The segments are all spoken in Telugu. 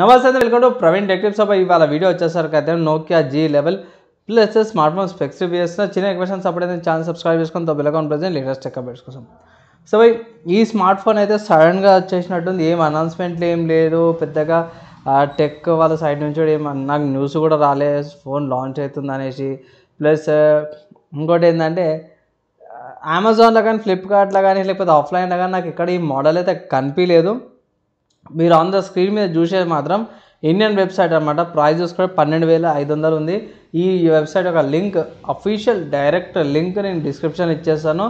నమస్తే వెల్కమ్ టు ప్రవీణ్ టెక్టివ్ సభ ఇవాళ వీడియో వచ్చేసరికి అయితే Nokia G eleven plus smartphone specs చిన్న ఎక్వేషన్స్ సపోర్ట్ ఛానల్ సబ్స్క్రైబ్ చేసుకొని తో బిల్గా ఉంటుంది లేటెస్ట్ టెక్ పెట్టుకోసం సో ఈ స్మార్ట్ ఫోన్ అయితే సడన్గా వచ్చేసినట్టుంది ఏం అనౌన్స్మెంట్లు ఏం లేదు పెద్దగా టెక్ వాళ్ళ సైడ్ నుంచి కూడా ఏం నాకు న్యూస్ కూడా రాలే ఫోన్ లాంచ్ అవుతుంది అనేసి ప్లస్ ఇంకోటి ఏంటంటే అమెజాన్లో కానీ ఫ్లిప్కార్ట్లో కానీ లేకపోతే ఆఫ్లైన్లో కానీ నాకు ఇక్కడ ఈ మోడల్ అయితే కనిపించలేదు మీరు ఆన్ ద స్క్రీన్ మీద చూసేది మాత్రం ఇండియన్ వెబ్సైట్ అనమాట ప్రైస్ చూసుకుంటే పన్నెండు వేల ఐదు వందలు ఉంది ఈ వెబ్సైట్ యొక్క లింక్ అఫీషియల్ డైరెక్ట్ లింక్ నేను డిస్క్రిప్షన్ ఇచ్చేస్తాను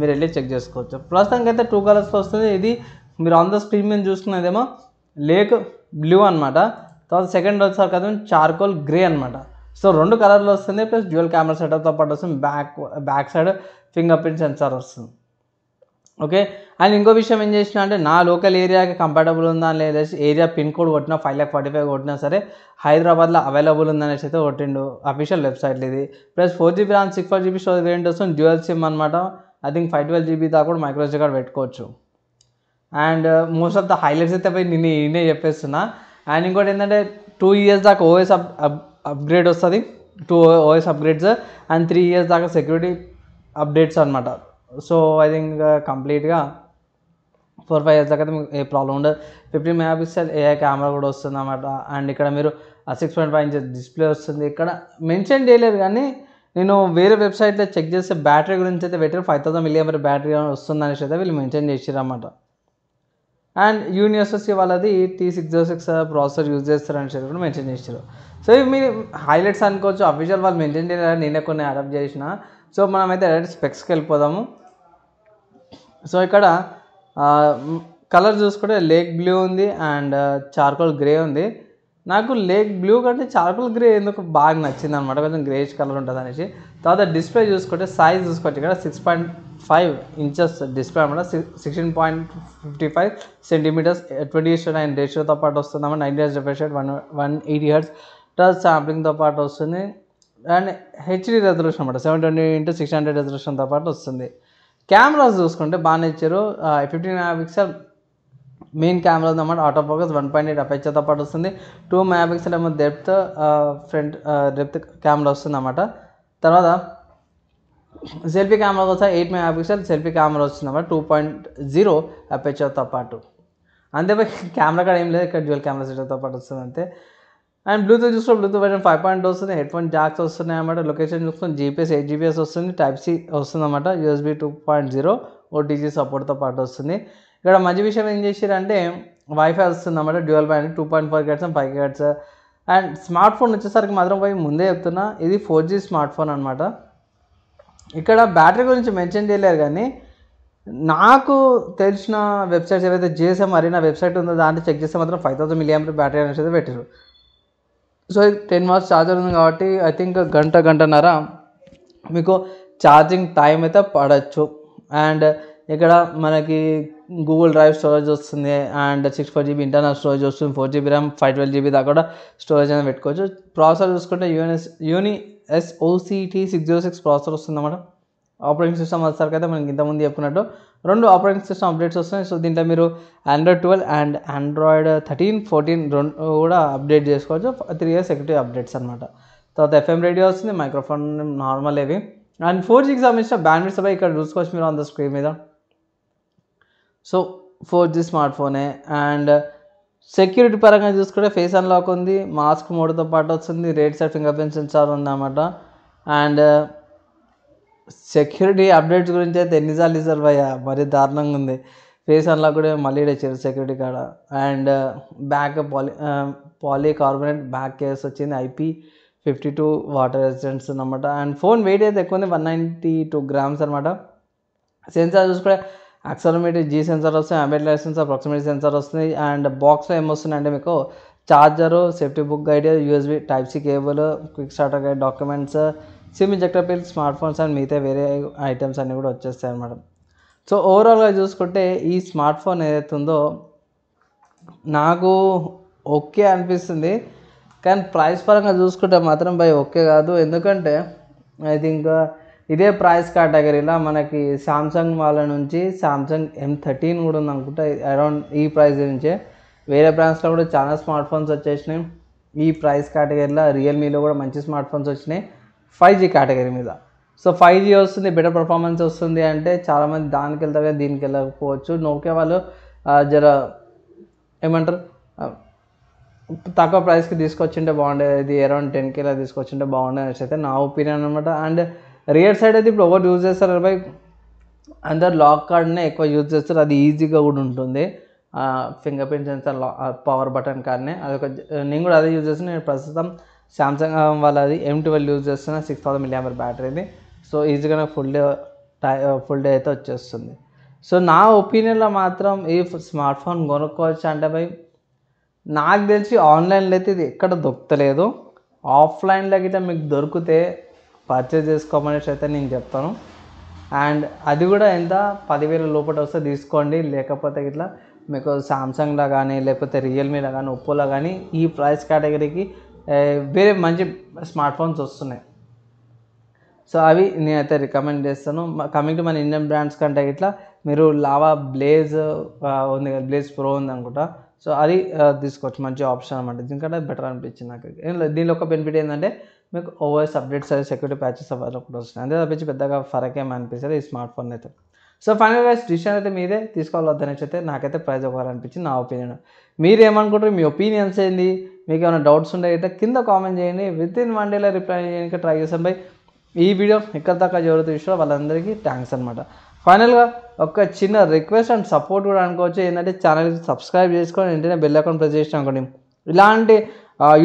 మీరు వెళ్ళి చెక్ చేసుకోవచ్చు ప్రస్తుతానికి అయితే టూ కలర్స్ వస్తుంది ఇది మీరు ఆన్ ద స్క్రీన్ మీద చూసుకున్నదేమో లేక్ బ్లూ అనమాట తర్వాత సెకండ్ వచ్చేసరికి కదా చార్కోల్ గ్రే అనమాట సో రెండు కలర్లు వస్తుంది ప్లస్ డ్యూయల్ కెమెరా సెటప్తో పాటు వస్తుంది back back side finger print sensor వస్తుంది ఓకే అండ్ ఇంకో విషయం ఏం చేసిన అంటే నా లోకల్ ఏరియాకి కంఫర్టబుల్ ఉందా లేదా ఏరియా పిన్ కోడ్ కొట్టినా ఫైవ్ ల్యాక్ ఫార్టీ ఫైవ్ కొట్టినా సరే హైదరాబాద్లో అవైలబుల్ ఉందనేసి అయితే కొట్టిండు అఫీషియల్ వెబ్సైట్లు ఇది plus four GB RAM six four GB storage variant వస్తుంది డ్యూయల్ సిమ్ అనమాట I think five twelve GB దాకా కూడా మైక్రో కార్డ్ పెట్టుకోవచ్చు and most of the highlights అయితే పోయి నేను నేనే చెప్పేస్తున్నా అండ్ ఇంకోటి ఏంటంటే టూ ఇయర్స్ దాకా ఓఎస్ అప్ అప్గ్రేడ్ వస్తుంది two OS upgrades and three years దాకా సెక్యూరిటీ అప్డేట్స్ అనమాట సో ఐ థింక్ కంప్లీట్గా ఫోర్ ఫైవ్ ఇయర్స్ దాకా మీకు ఏ ప్రాబ్లం ఉండదు fifteen mega megapixel AI camera కూడా వస్తుంది అన్నమాట అండ్ ఇక్కడ మీరు six point five inches display వస్తుంది ఇక్కడ మెన్షన్ చేయలేరు కానీ నేను వేరే వెబ్సైట్లో చెక్ చేస్తే బ్యాటరీ గురించి అయితే పెట్టారు ఫైవ్ థౌసండ్ మిలియం బ్యాటరీ వస్తుంది అనేసి అయితే వీళ్ళు మెన్షన్ చేసారు అన్నమాట అండ్ యూనివర్సిటీ వాళ్ళది T six zero six processor use చేస్తారు చెప్పి కూడా మెన్షన్ చేశారు సో ఇవి మీరు హైలైట్స్ అనుకోవచ్చు అఫీషియల్ వాళ్ళు మెన్షన్ చేయాలని నేనే కొన్ని అడాప్ట్ చేసిన సో మనమైతే డైరెక్ట్ స్పెక్స్కి వెళ్ళిపోదాము సో ఇక్కడ కలర్ చూసుకుంటే లేక్ బ్లూ ఉంది అండ్ చార్కోల్ గ్రే ఉంది నాకు లేక్ బ్లూ కంటే చార్కోల్ గ్రే ఎందుకు బాగా నచ్చింది అనమాట కొంచెం గ్రేష్ కలర్ ఉంటుంది అనేసి తర్వాత డిస్ప్లే చూసుకుంటే సైజ్ చూసుకోవచ్చు ఇక్కడ six point five inches display అనమాట sixteen point fifty five centimetres twenty is nine రేషియోతో పాటు అనమాట nine days refresh one one eighty hertz touch శాంప్లింగ్తో పాటు వస్తుంది అండ్ హెచ్డి రెజల్యూషన్ అనమాట seven twenty into six hundred రెజల్యూషన్తో పాటు వస్తుంది కెమెరాస్ చూసుకుంటే బాగానే ఇచ్చారు ఫిఫ్టీన్ పిక్సెల్ మెయిన్ కెమెరా ఉందన్నమాట auto focus one point eight అపెచ్చర్తో పాటు వస్తుంది టూ మెగా పిక్సెల్ ఏమో డెప్త్ ఫ్రంట్ డెప్త్ కెమెరా వస్తుంది అన్నమాట తర్వాత సెల్ఫీ కెమెరా కోసం eight mega pixel selfie camera వస్తుంది అన్నమాట టూ పాయింట్ జీరో అపెచ్చర్తో పాటు అంతేపై కెమెరా కూడా ఏం లేదు ఇక్కడ డ్యూయల్ కెమెరా సెటర్తో పాటు వస్తుంది అంతే అండ్ బ్లూటూత్ చూస్తే బ్లూటూత్ వెర్షన్ ఫైవ్ పాయింట్ వస్తుంది హెడ్ ఫోన్ జాక్స్ వస్తున్నాయి అన్నమాట లొకేషన్ చూసుకుని జీపీఎస్ ఎయిట్ జీపీఎస్ వస్తుంది టైప్ సి వస్తుంది అనమాట USB two point zero OTG సపోర్ట్తో పాటు వస్తుంది ఇక్కడ మంచి విషయం ఏం చేసిరంటే వైఫై వస్తుంది అనమాట dual point two point four gates and five gates and smart phone వచ్చేసరికి మాత్రం పోయి ముందే చెప్తున్నా ఇది ఫోర్ జీ స్మార్ట్ ఫోన్ అనమాట ఇక్కడ బ్యాటరీ గురించి మెన్షన్ చేయలేరు కానీ నాకు తెలిసిన వెబ్సైట్స్ ఏవైతే జిఎస్ఎం అరీనా వెబ్సైట్ ఉందో దాంట్లో చెక్ చేస్తే మాత్రం ఫైవ్ థౌసండ్ మిలియన్ బ్యాటరీ అనేసి పెట్టారు సో ఇది టెన్ వాట్స్ ఛార్జర్ ఉంది కాబట్టి ఐ థింక్ గంట గంటన్నర మీకు ఛార్జింగ్ టైం అయితే పడవచ్చు అండ్ ఇక్కడ మనకి గూగుల్ డ్రైవ్ స్టోరేజ్ వస్తుంది and six four GB internal storage వస్తుంది four GB RAM five twelve GB దాకా కూడా స్టోరేజ్ అనేది పెట్టుకోవచ్చు ప్రాసెసర్ చూసుకుంటే UNS uni SOC T six zero six processor వస్తుంది అన్నమాట ఆపరేటింగ్ సిస్టమ్ వచ్చేసరికి అయితే మనకి ఇంతకుముందు చెప్పుకున్నట్టు రెండు ఆపరేటింగ్ సిస్టమ్ అప్డేట్స్ వస్తున్నాయి సో దీంట్లో మీరు Android twelve and Android thirteen fourteen రెండు కూడా అప్డేట్ చేసుకోవచ్చు త్రీ ఇయర్స్ సెక్యూరిటీ అప్డేట్స్ అనమాట తర్వాత ఎఫ్ఎం రేడియో వస్తుంది మైక్రోఫోన్ నార్మల్ ఏవి అండ్ ఫోర్ జీకి సంబంధించిన బ్యాండ్విడ్స్ అవి ఇక్కడ చూసుకోవచ్చు మీరు ఆన్ స్క్రీన్ మీద సో ఫోర్ జీ స్మార్ట్ ఫోనే అండ్ సెక్యూరిటీ పరంగా చూసుకుంటే ఫేస్ అన్లాక్ ఉంది మాస్క్ మోడ్తో పాటు వస్తుంది rate set finger print sensor అనమాట అండ్ సెక్యూరిటీ అప్డేట్స్ గురించి అయితే ఎన్నిసార్లు ఇస్తారు భయ్య మరీ దారుణంగా ఉంది ఫేస్ అన్లాక్ కూడా మళ్ళీ ఇచ్చారు సెక్యూరిటీ కాడ and back poly poly carbonate back case వచ్చింది IP fifty two water resistance అనమాట అండ్ ఫోన్ వెయిట్ అయితే ఎక్కువ ఉంది వన్ నైంటీ టూ గ్రామ్స్ అనమాట సెన్సార్ చూసుకుంటే యాక్సలమేటెడ్ జీ సెన్సార్ వస్తుంది అంబేడ్లర్ సెన్సార్ అప్రాక్సిమేట్ సెన్సార్ వస్తుంది అండ్ బాక్స్లో అంటే మీకు charger safety book guide USB type C cable quick starter guide documents SIM injector pill smart phones and మిగతా వేరే ఐటమ్స్ అన్నీ కూడా వచ్చేస్తాయి అనమాట సో ఓవరాల్గా చూసుకుంటే ఈ స్మార్ట్ ఫోన్ ఏదైతే ఉందో నాకు ఓకే అనిపిస్తుంది కానీ ప్రైస్ పరంగా చూసుకుంటే మాత్రం బై ఓకే కాదు ఎందుకంటే ఐ థింక్ ఇదే ప్రైస్ కేటగిరీలో మనకి సామ్సంగ్ వాళ్ళ నుంచి సామ్సంగ్ ఎం థర్టీన్ కూడా ఉంది అనుకుంటా అరౌండ్ ఈ ప్రైస్ నుంచే వేరే బ్రాండ్స్లో కూడా చాలా స్మార్ట్ ఫోన్స్ వచ్చేసినాయి ఈ ప్రైస్ కేటగిరీలో రియల్మీలో కూడా మంచి స్మార్ట్ ఫోన్స్ వచ్చినాయి ఫైవ్ జీ కేటగిరీ మీద సో ఫైవ్ జీ వస్తుంది బెటర్ పర్ఫార్మెన్స్ వస్తుంది అంటే చాలామంది దానికి వెళ్తారు కదా దీనికి వెళ్ళకపోవచ్చు నోకే వాళ్ళు జర ఏమంటారు తక్కువ ప్రైస్కి తీసుకొచ్చింటే బాగుండేది ఇది అరౌండ్ టెన్కి ఇలా తీసుకొచ్చింటే బాగుండేది అయితే నా ఒపీనియన్ అనమాట అండ్ రియర్ సైడ్ అయితే ఇప్పుడు ఎవరు యూజ్ చేస్తారు బై అందరు లాక్ కార్డ్నే ఎక్కువ యూజ్ చేస్తారు అది ఈజీగా కూడా ఉంటుంది finger print sensor power button కార్డ్నే అది ఒక నేను కూడా అదే యూజ్ చేస్తాను నేను ప్రస్తుతం శాంసంగ్ um, వాళ్ళది ఎం ట్వెల్వ్ యూజ్ చేస్తున్న సిక్స్ థౌసండ్ మిల్లీ బ్యాటరీ బ్యాటరీది సో ఈజీగా ఫుల్ డే ఫుల్ డే అయితే వచ్చేస్తుంది సో నా ఒపీనియన్లో మాత్రం ఈ స్మార్ట్ ఫోన్ కొనుక్కోవచ్చు అంటే భయ్ నాకు తెలిసి ఆన్లైన్లో అయితే ఇది ఎక్కడ దొరకలేదు ఆఫ్లైన్లో గిట్ట మీకు దొరికితే పర్చేజ్ చేసుకోమనేసి అయితే నేను చెప్తాను అండ్ అది కూడా ఎంత పదివేల లోపల వస్తే తీసుకోండి లేకపోతే ఇట్లా మీకు సామ్సంగ్లో కానీ లేకపోతే రియల్మీలో కానీ ఒప్పోలో కానీ ఈ ప్రైస్ కేటగిరీకి వేరే మంచి స్మార్ట్ ఫోన్స్ వస్తున్నాయి సో అవి నేనైతే రికమెండ్ చేస్తాను కమింగ్ టు మన ఇండియన్ బ్రాండ్స్ కంటే ఇట్లా మీరు లావా బ్లేజ్ ఉంది కదా బ్లేజ్ ప్రో ఉంది అనుకుంటా సో అది తీసుకోవచ్చు మంచి ఆప్షన్ అనమాట దీనికంటే బెటర్ అనిపించింది నాకు దీనిలో ఒక బెనిఫిట్ ఏంటంటే మీకు ఓవర్స్ అప్డేట్స్ అది సెక్యూరిటీ ప్యాచెస్ అవన్నీ కూడా వస్తున్నాయి అంతే తప్పించి పెద్దగా ఫరక్ ఏమని అనిపిస్తుంది ఈ స్మార్ట్ ఫోన్ అయితే సో ఫైనల్ వైస్ డిసిషన్ అయితే మీదే తీసుకోవాలి వద్దనేసి అయితే నాకైతే ప్రైజ్ అనిపించింది నా ఒపీనియన్ మీరు ఏమనుకుంటారు మీ ఒపీనియన్స్ ఏంది మీకు ఏమైనా డౌట్స్ ఉంటే కింద కామెంట్ చేయండి విత్ ఇన్ వన్ డేలో రిప్లై చేయడానికి ట్రై చేసాం బై ఈ వీడియో ఇక్కడ దాకా ఎవరైతే చూసారో వాళ్ళందరికీ థ్యాంక్స్ అనమాట ఫైనల్గా ఒక చిన్న రిక్వెస్ట్ అండ్ సపోర్ట్ కూడా అనుకోవచ్చు ఏంటంటే ఛానల్కి సబ్స్క్రైబ్ చేసుకొని వెంటనే బెల్ అకౌంట్ ప్రెస్ చేసిన అనుకోండి ఇలాంటి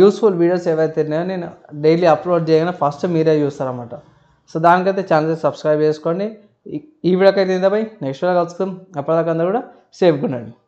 యూస్ఫుల్ వీడియోస్ ఏవైతే ఉన్నాయో నేను డైలీ అప్లోడ్ చేయగానే ఫస్ట్ మీరే చూస్తారనమాట సో దానికైతే ఛానల్ సబ్స్క్రైబ్ చేసుకోండి ఈ వీడియోకైతే ఇంత బై నెక్స్ట్ వీడియో కలుసుకుందాం అప్పటిదాకా అందరూ కూడా సేఫ్గా ఉండండి